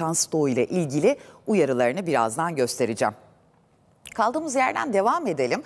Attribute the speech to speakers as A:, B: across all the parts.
A: Kansdoğu ile ilgili uyarılarını birazdan göstereceğim. Kaldığımız yerden devam edelim.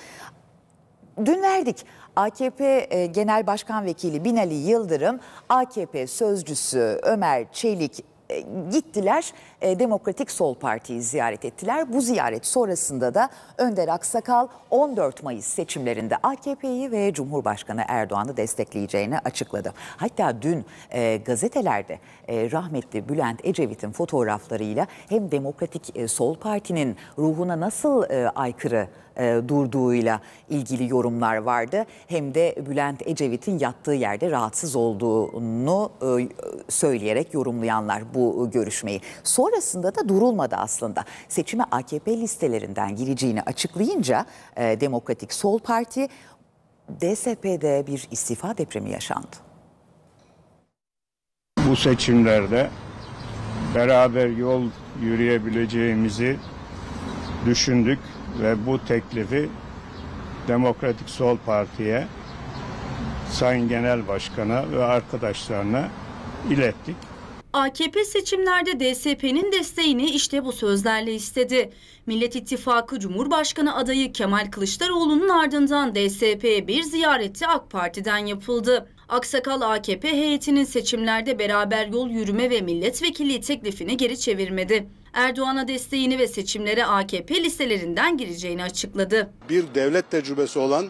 A: Dün verdik AKP e, Genel Başkan Vekili Binali Yıldırım, AKP sözcüsü Ömer Çelik e, gittiler e, Demokratik Sol Parti'yi ziyaret ettiler. Bu ziyaret sonrasında da Önder Aksakal 14 Mayıs seçimlerinde AKP'yi ve Cumhurbaşkanı Erdoğan'ı destekleyeceğini açıkladı. Hatta dün e, gazetelerde e, rahmetli Bülent Ecevit'in fotoğraflarıyla hem Demokratik e, Sol Parti'nin ruhuna nasıl e, aykırı e, durduğuyla ilgili yorumlar vardı. Hem de Bülent Ecevit'in yattığı yerde rahatsız olduğunu e, söyleyerek yorumlayanlar bu görüşmeyi. Sonrasında da durulmadı aslında. Seçime AKP listelerinden gireceğini açıklayınca e, Demokratik Sol Parti DSP'de bir istifa depremi yaşandı.
B: Bu seçimlerde beraber yol yürüyebileceğimizi düşündük ve bu teklifi Demokratik Sol Parti'ye Sayın Genel Başkan'a ve arkadaşlarına ilettik.
C: AKP seçimlerde DSP'nin desteğini işte bu sözlerle istedi. Millet İttifakı Cumhurbaşkanı adayı Kemal Kılıçdaroğlu'nun ardından DSP'ye bir ziyareti AK Parti'den yapıldı. Aksakal AKP heyetinin seçimlerde beraber yol yürüme ve milletvekili teklifini geri çevirmedi. Erdoğan'a desteğini ve seçimlere AKP listelerinden gireceğini açıkladı. Bir devlet tecrübesi olan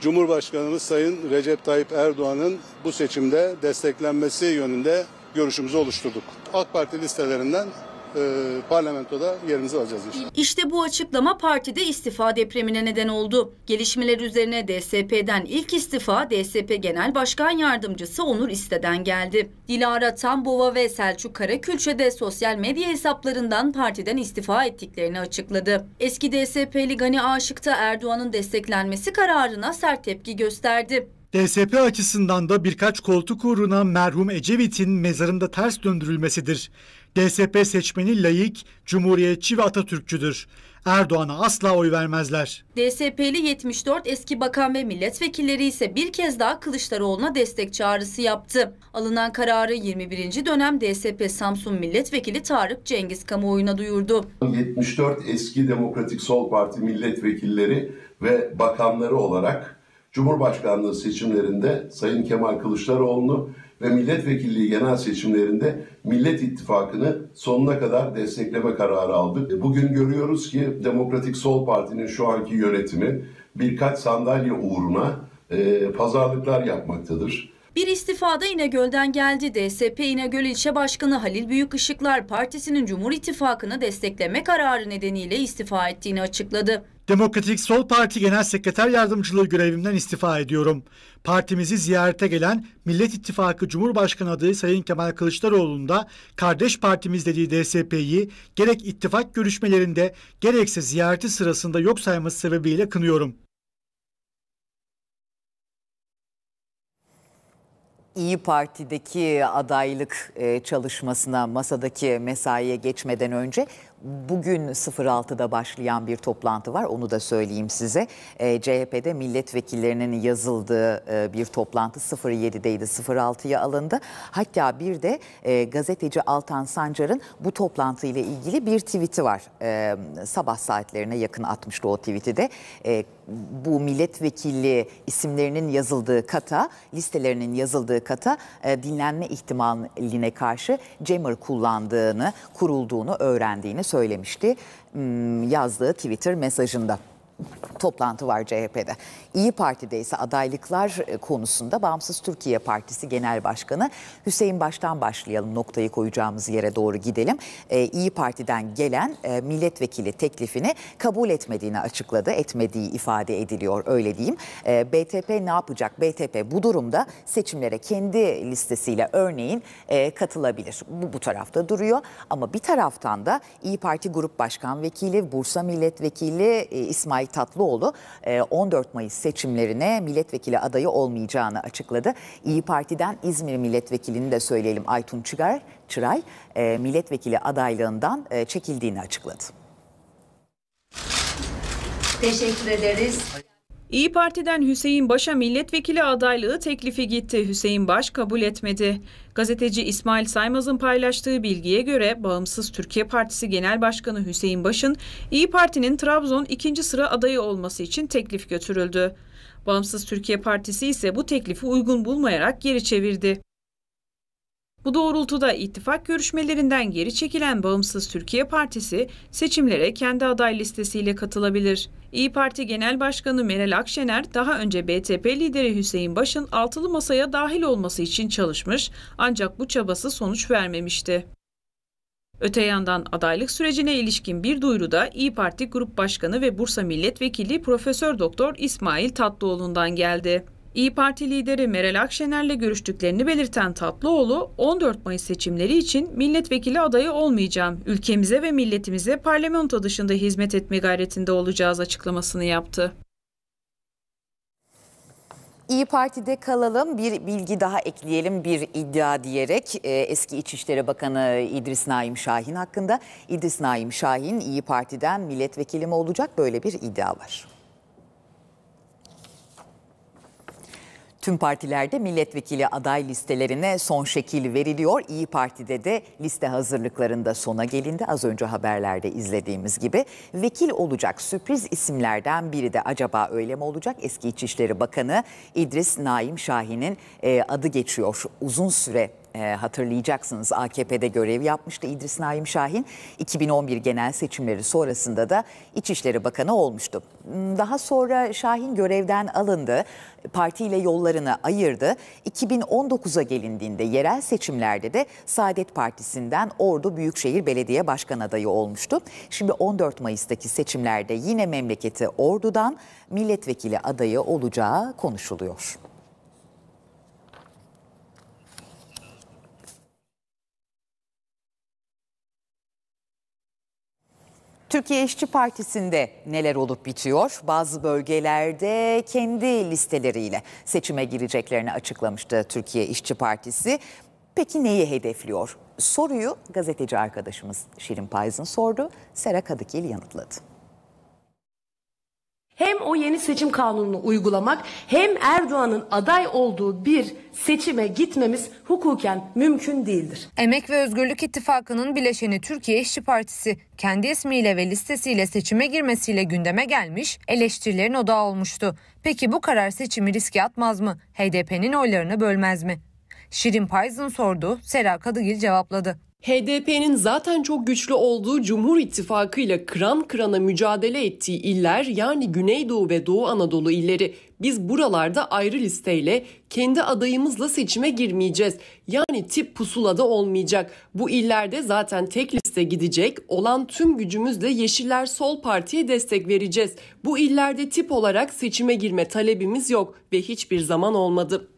C: Cumhurbaşkanımız Sayın Recep Tayyip Erdoğan'ın bu seçimde desteklenmesi yönünde görüşümüzü oluşturduk. AK Parti listelerinden e, parlamentoda yerimizi alacağız inşallah. İşte bu açıklama partide istifa depremine neden oldu. Gelişmeler üzerine DSP'den ilk istifa DSP Genel Başkan Yardımcısı Onur İste'den geldi. Dilara Tambova ve Selçuk Karakülçe de sosyal medya hesaplarından partiden istifa ettiklerini açıkladı. Eski DSP'li Gani Aşık da Erdoğan'ın desteklenmesi kararına sert tepki gösterdi. DSP açısından da birkaç koltuk uğruna merhum Ecevit'in mezarında ters döndürülmesidir. DSP seçmeni layık, cumhuriyetçi ve Atatürkçüdür. Erdoğan'a asla oy vermezler. DSP'li 74 eski bakan ve milletvekilleri ise bir kez daha Kılıçdaroğlu'na destek çağrısı yaptı. Alınan kararı 21. dönem DSP Samsun Milletvekili Tarık Cengiz kamuoyuna duyurdu.
D: 74 eski Demokratik Sol Parti milletvekilleri ve bakanları olarak Cumhurbaşkanlığı seçimlerinde Sayın Kemal Kılıçdaroğlu'nu ve milletvekilliği genel seçimlerinde Millet İttifakı'nı sonuna kadar destekleme kararı aldık. Bugün görüyoruz ki Demokratik Sol Parti'nin şu anki yönetimi birkaç sandalye uğruna e, pazarlıklar yapmaktadır.
C: Bir istifada İnegöl'den geldi. DSP İnegöl İlçe Başkanı Halil Büyükışıklar Partisi'nin Cumhur İttifakı'nı destekleme kararı nedeniyle istifa ettiğini açıkladı. Demokratik Sol Parti Genel Sekreter Yardımcılığı görevimden istifa ediyorum. Partimizi ziyarete gelen Millet İttifakı Cumhurbaşkanı adayı Sayın Kemal Kılıçdaroğlu'nun da kardeş partimiz dediği DSP'yi gerek ittifak görüşmelerinde gerekse ziyareti sırasında yok sayması sebebiyle kınıyorum.
A: İyi Parti'deki adaylık e, çalışmasına, masadaki mesaiye geçmeden önce bugün 06'da başlayan bir toplantı var. Onu da söyleyeyim size. E, CHP'de milletvekillerinin yazıldığı e, bir toplantı 07'deydi, 06'ya alındı. Hatta bir de gazeteci Altan Sancar'ın bu toplantıyla ilgili bir tweet'i var. sabah saatlerine yakın atmıştı o tweet'i de. bu milletvekili isimlerinin yazıldığı kata, listelerinin yazıldığı tarikata e, dinlenme ihtimaline karşı Cemmer kullandığını, kurulduğunu öğrendiğini söylemişti hmm, yazdığı Twitter mesajında toplantı var CHP'de. İyi Parti'de ise adaylıklar e, konusunda Bağımsız Türkiye Partisi Genel Başkanı Hüseyin Baş'tan başlayalım noktayı koyacağımız yere doğru gidelim. E, İyi Parti'den gelen e, milletvekili teklifini kabul etmediğini açıkladı. Etmediği ifade ediliyor öyle diyeyim. BTP ne yapacak? BTP bu durumda seçimlere kendi listesiyle örneğin katılabilir. Bu, bu tarafta duruyor ama bir taraftan da İyi Parti Grup Başkan Vekili, Bursa Milletvekili İsmail Tatlıoğlu 14 e, Mayıs seçimlerine milletvekili adayı olmayacağını açıkladı. İyi Parti'den İzmir milletvekilini de söyleyelim Aytun Çıgar, Çıray e, milletvekili adaylığından e, çekildiğini açıkladı.
B: Teşekkür ederiz. İyi Parti'den Hüseyin Baş'a milletvekili adaylığı teklifi gitti. Hüseyin Baş kabul etmedi. Gazeteci İsmail Saymaz'ın paylaştığı bilgiye göre Bağımsız Türkiye Partisi Genel Başkanı Hüseyin Baş'ın İyi Parti'nin Trabzon ikinci sıra adayı olması için teklif götürüldü. Bağımsız Türkiye Partisi ise bu teklifi uygun bulmayarak geri çevirdi. Bu doğrultuda ittifak görüşmelerinden geri çekilen Bağımsız Türkiye Partisi seçimlere kendi aday listesiyle katılabilir. İyi Parti Genel Başkanı Meral Akşener daha önce BTP lideri Hüseyin Baş'ın altılı masaya dahil olması için çalışmış ancak bu çabası sonuç vermemişti. Öte yandan adaylık sürecine ilişkin bir duyuruda İyi Parti Grup Başkanı ve Bursa Milletvekili Profesör Doktor İsmail Tatlıoğlu'ndan geldi. İyi Parti lideri Meral Akşener'le görüştüklerini belirten Tatlıoğlu, 14 Mayıs seçimleri için milletvekili adayı olmayacağım, ülkemize ve milletimize parlamento dışında hizmet etme gayretinde olacağız açıklamasını yaptı.
A: İyi Parti'de kalalım bir bilgi daha ekleyelim bir iddia diyerek e, eski İçişleri Bakanı İdris Naim Şahin hakkında İdris Naim Şahin İyi Parti'den milletvekili mi olacak böyle bir iddia var. Tüm partilerde milletvekili aday listelerine son şekil veriliyor. İyi Parti'de de liste hazırlıklarında sona gelindi. Az önce haberlerde izlediğimiz gibi vekil olacak sürpriz isimlerden biri de acaba öyle mi olacak? Eski İçişleri Bakanı İdris Naim Şahin'in e, adı geçiyor. Uzun süre e, hatırlayacaksınız AKP'de görev yapmıştı İdris Naim Şahin. 2011 genel seçimleri sonrasında da İçişleri Bakanı olmuştu. Hmm, daha sonra Şahin görevden alındı, partiyle yollarını ayırdı. 2019'a gelindiğinde yerel seçimlerde de Saadet Partisi'nden Ordu Büyükşehir Belediye Başkan adayı olmuştu. Şimdi 14 Mayıs'taki seçimlerde yine memleketi Ordu'dan milletvekili adayı olacağı konuşuluyor. Türkiye İşçi Partisi'nde neler olup bitiyor? Bazı bölgelerde kendi listeleriyle seçime gireceklerini açıklamıştı Türkiye İşçi Partisi. Peki neyi hedefliyor? Soruyu gazeteci arkadaşımız Şirin Payız'ın sordu. Sera Kadıkil yanıtladı
D: hem o yeni seçim kanununu uygulamak hem Erdoğan'ın aday olduğu bir seçime gitmemiz hukuken mümkün değildir. Emek ve Özgürlük İttifakı'nın bileşeni Türkiye İşçi Partisi kendi ismiyle ve listesiyle seçime girmesiyle gündeme gelmiş, eleştirilerin odağı olmuştu. Peki bu karar seçimi riske atmaz mı? HDP'nin oylarını bölmez mi? Şirin Payz'ın sordu, Sera Kadıgil cevapladı. HDP'nin zaten çok güçlü olduğu Cumhur İttifakı ile kıran kırana mücadele ettiği iller yani Güneydoğu ve Doğu Anadolu illeri biz buralarda ayrı listeyle kendi adayımızla seçime girmeyeceğiz. Yani tip pusulada olmayacak. Bu illerde zaten tek liste gidecek. Olan tüm gücümüzle Yeşiller Sol Parti'ye destek vereceğiz. Bu illerde tip olarak seçime girme talebimiz yok ve hiçbir zaman olmadı.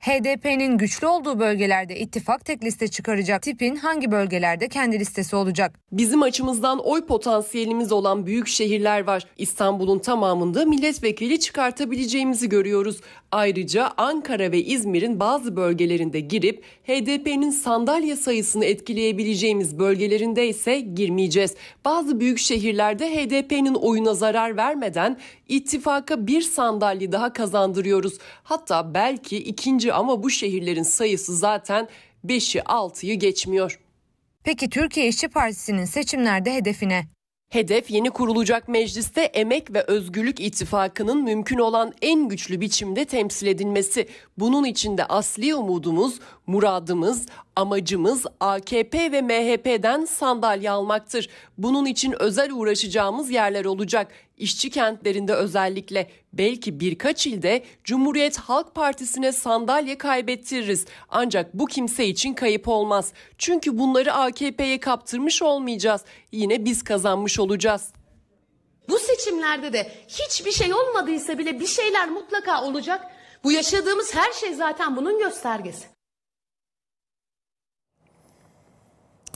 D: HDP'nin güçlü olduğu bölgelerde ittifak tek liste çıkaracak. Tipin hangi bölgelerde kendi listesi olacak? Bizim açımızdan oy potansiyelimiz olan büyük şehirler var. İstanbul'un tamamında milletvekili çıkartabileceğimizi görüyoruz. Ayrıca Ankara ve İzmir'in bazı bölgelerinde girip HDP'nin sandalye sayısını etkileyebileceğimiz bölgelerinde ise girmeyeceğiz. Bazı büyük şehirlerde HDP'nin oyuna zarar vermeden ittifaka bir sandalye daha kazandırıyoruz. Hatta belki ikinci ama bu şehirlerin sayısı zaten 5'i 6'yı geçmiyor. Peki Türkiye İşçi Partisi'nin seçimlerde hedefine Hedef yeni kurulacak mecliste Emek ve Özgürlük İttifakı'nın mümkün olan en güçlü biçimde temsil edilmesi. Bunun için de asli umudumuz Muradımız, amacımız AKP ve MHP'den sandalye almaktır. Bunun için özel uğraşacağımız yerler olacak. İşçi kentlerinde özellikle belki birkaç ilde Cumhuriyet Halk Partisi'ne sandalye kaybettiririz. Ancak bu kimse için kayıp olmaz. Çünkü bunları AKP'ye kaptırmış olmayacağız. Yine biz kazanmış olacağız.
B: Bu seçimlerde
D: de hiçbir şey olmadıysa bile bir şeyler mutlaka olacak. Bu yaşadığımız her şey
A: zaten bunun göstergesi.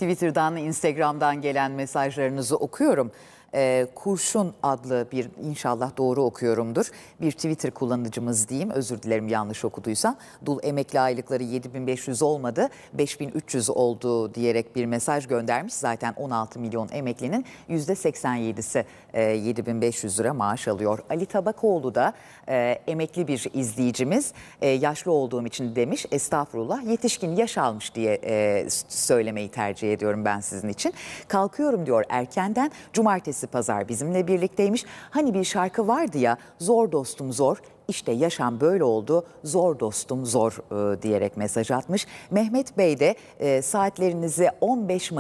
A: Twitter'dan, Instagram'dan gelen mesajlarınızı okuyorum e, Kurşun adlı bir inşallah doğru okuyorumdur. Bir Twitter kullanıcımız diyeyim özür dilerim yanlış okuduysam. Dul emekli aylıkları 7500 olmadı 5300 oldu diyerek bir mesaj göndermiş. Zaten 16 milyon emeklinin %87'si e, 7500 lira maaş alıyor. Ali Tabakoğlu da e, emekli bir izleyicimiz e, yaşlı olduğum için demiş estağfurullah yetişkin yaş almış diye e, söylemeyi tercih ediyorum ben sizin için. Kalkıyorum diyor erkenden cumartesi Cumartesi pazar bizimle birlikteymiş. Hani bir şarkı vardı ya zor dostum zor işte yaşam böyle oldu zor dostum zor e, diyerek mesaj atmış. Mehmet Bey de e, saatlerinizi 15 Mayıs